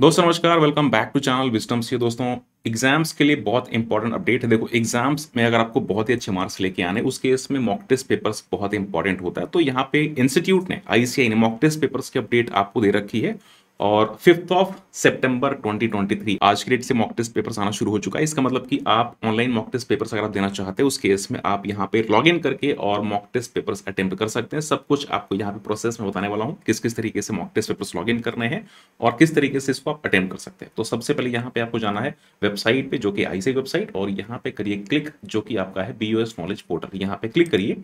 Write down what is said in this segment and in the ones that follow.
दोस्तों नमस्कार welcome back to channel विस्टम्स ये दोस्तों एग्जाम्स के लिए बहुत इंपॉर्टेंट अपडेट है देखो एग्जाम्स में अगर आपको बहुत ही अच्छे मार्क्स लेके आने उस केस में मॉक टेस्ट पेपर्स बहुत इंपॉर्टेंट होता है तो यहाँ पे इंस्टीट्यूट ने आईसीआई ने मॉक टेस्ट पेपर्स की अपडेट आपको दे रखी है और फिफ्थ ऑफ सितंबर 2023 आज के डेट से मॉक टेस्ट पेपर्स आना शुरू हो चुका है इसका मतलब कि आप ऑनलाइन मॉक टेस्ट पेपर्स अगर आप देना चाहते हैं उस केस में आप यहाँ पे लॉग इन करके और मॉक टेस्ट पेपर्स अटेम्प्ट कर सकते हैं सब कुछ आपको यहाँ पे प्रोसेस में बताने वाला हूँ किस किस तरीके से mock test papers log in करने हैं और किस तरीके से इसको आप अटेम्प्ट कर सकते हैं तो सबसे पहले यहाँ पे आपको जाना है वेबसाइट पे जो कि आईसी वेबसाइट e और यहाँ पे करिए क्लिक जो कि आपका है बी नॉलेज पोर्टल यहाँ पे क्लिक करिए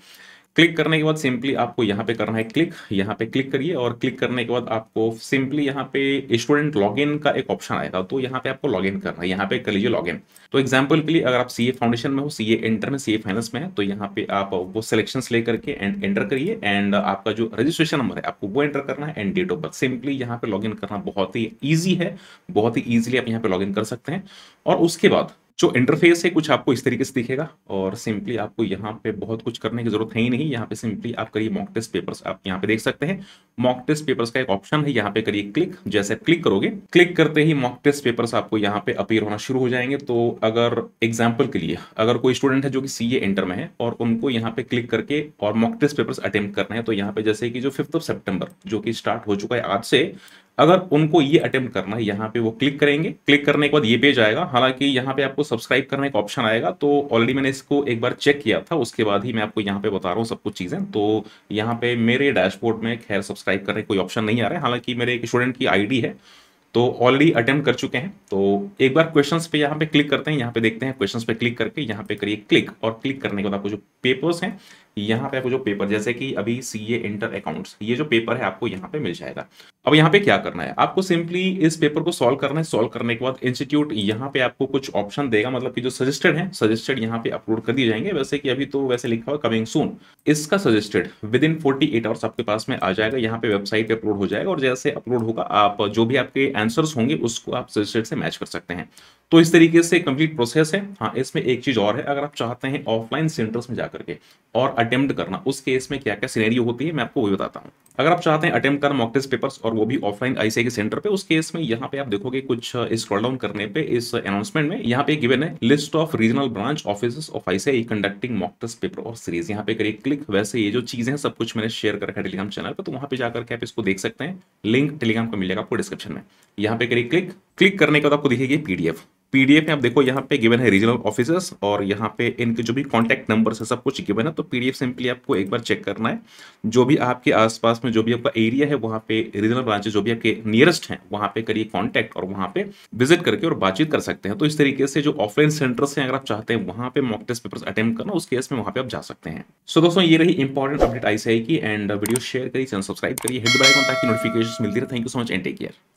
क्लिक करने के बाद सिंपली आपको यहाँ पे करना है क्लिक यहाँ पे क्लिक करिए और क्लिक करने के बाद आपको सिंपली यहाँ पे स्टूडेंट लॉगिन का एक ऑप्शन आएगा तो यहाँ पे आपको लॉगिन करना है यहाँ पे कर लीजिए लॉगिन तो एग्जाम्पल के लिए अगर आप सीए फाउंडेशन में हो सीए इंटर में सीए फाइनेंस में है तो यहाँ पे आप वो सिलेक्शन लेकर के एंड एंटर करिए एंड आपका जो रजिस्ट्रेशन नंबर है आपको वो एंटर करना है and date of birth simply यहाँ पे लॉग करना बहुत ही ईजी है बहुत ही ईजिली आप यहाँ पे लॉग कर सकते हैं और उसके बाद जो इंटरफेस है कुछ आपको इस तरीके से दिखेगा और सिंपली आपको यहाँ पे बहुत कुछ करने की जरूरत है ही नहीं यहाँ पे सिंपली आप करिए मॉक टेस्ट पेपर्स आप यहाँ पे देख सकते हैं मॉक टेस्ट पेपर्स का एक ऑप्शन है यहाँ पे करिए क्लिक जैसे क्लिक करोगे क्लिक करते ही मॉक टेस्ट पेपर्स आपको यहाँ पे अपीयर होना शुरू हो जाएंगे तो अगर एग्जाम्पल के लिए अगर कोई स्टूडेंट है जो कि सी इंटर में है और उनको यहाँ पे क्लिक करके और मॉक टेस्ट पेपर्स अटेम्प्ट करना है तो यहाँ पे जैसे कि जो फिफ्थ ऑफ सेप्टेम्बर जो कि स्टार्ट हो चुका है आज से अगर उनको ये अटेम्प्ट करना है यहाँ पे वो क्लिक करेंगे क्लिक करने के बाद ये पेज आएगा हालांकि यहाँ पे आपको सब्सक्राइब करने का ऑप्शन आएगा तो ऑलरेडी मैंने इसको एक बार चेक किया था उसके बाद ही मैं आपको यहाँ पे बता रहा हूँ सब कुछ चीज़ें तो यहाँ पे मेरे डैशबोर्ड में खैर सब्सक्राइब करने कोई ऑप्शन नहीं आ रहा है हालांकि मेरे एक स्टूडेंट की आई है तो ऑलरेडी अटेम्प्ट कर चुके हैं तो एक बार क्वेश्चन पे यहाँ पे क्लिक करते हैं यहाँ पे देखते हैं क्वेश्चन पे क्लिक करके यहाँ पे करिए क्लिक और क्लिक करने के बाद आपको जो पेपर्स हैं यहाँ पे आपको जो पेपर जैसे कि अभी सी ए इंटर अकाउंट ये जो पेपर है आपको यहाँ पे मिल जाएगा अब यहाँ पे क्या करना है आपको सिंपली इस पेपर को सोल्व करना है सोल्व करने के बाद इंस्टीट्यूट यहाँ पे आपको कुछ ऑप्शन देगा मतलब कि जो सजेस्टेड है सजेस्टेड यहाँ पे अपलोड कर दिए जाएंगे वैसे कि अभी तो वैसे लिखा हुआ कमिंग सून इसका suggested within forty eight hours आपके पास में आ जाएगा यहाँ पे वेबसाइट पे अपलोड हो जाएगा और जैसे अपलोड होगा आप जो भी आपके आंसर होंगे उसको आप सजेस्टेड से मैच कर सकते हैं तो इस तरीके से कंप्लीट प्रोसेस है हाँ इसमें एक चीज और है अगर आप चाहते हैं ऑफलाइन सेंटर्स में जाकर के और अटेम्प्ट करना उस केस में क्या क्या सीनेरियो होती है मैं आपको वही बताता हूँ अगर आप चाहते हैं अटेम्प्ट करना मॉक टेस्ट पेपर्स और वो भी ऑफलाइन आईसीआई के सेंटर पे उस केस में यहाँ पे आप देखोगे कुछ स्क्रॉल डाउन करने पे इस अनाउंसमेंट में यहाँ पे गिवन है list of regional branch office of ICAI conducting mock test paper और सीरीज यहाँ पे करिए क्लिक वैसे ये जो चीजें हैं सब कुछ मैंने शेयर कर रखा टेलीग्राम चैनल पर तो वहाँ पे जाकर के आप इसको देख सकते हैं लिंक टेलीग्राम का मिलेगा आपको डिस्क्रिप्शन में यहाँ पे करिए क्लिक क्लिक करने के बाद आपको दिखेगी पीडीएफ पीडीएफ में आप देखो यहाँ पे गिवन है रीजनल ऑफिसर्स और यहाँ पे इनके जो भी कॉन्टैक्ट नंबर है सब कुछ गिवन है तो पीडीएफ सिंपली आपको एक बार चेक करना है जो भी आपके आसपास में जो भी आपका एरिया है वहाँ पे रीजनल ब्रांचेस जो भी आपके नियरेस्ट हैं वहाँ पे करिए कॉन्टैक्ट और वहाँ पे विजिट करके और बातचीत कर सकते हैं तो इस तरीके से जो ऑफलाइन सेंटर्स हैं अगर आप चाहते हैं वहाँ पे मॉक टेस्ट पेपर अटेम्प्ट करना उस केस में वहाँ पे आप जा सकते हैं सो दोस्तों ये रही इंपॉर्टेंट अपडेट आई की एंड वीडियो शेयर करिए चैनल सब्सक्राइब करिए हिट बेल ताकि नोटिफिकेशन मिलती रहे thank you so much and take care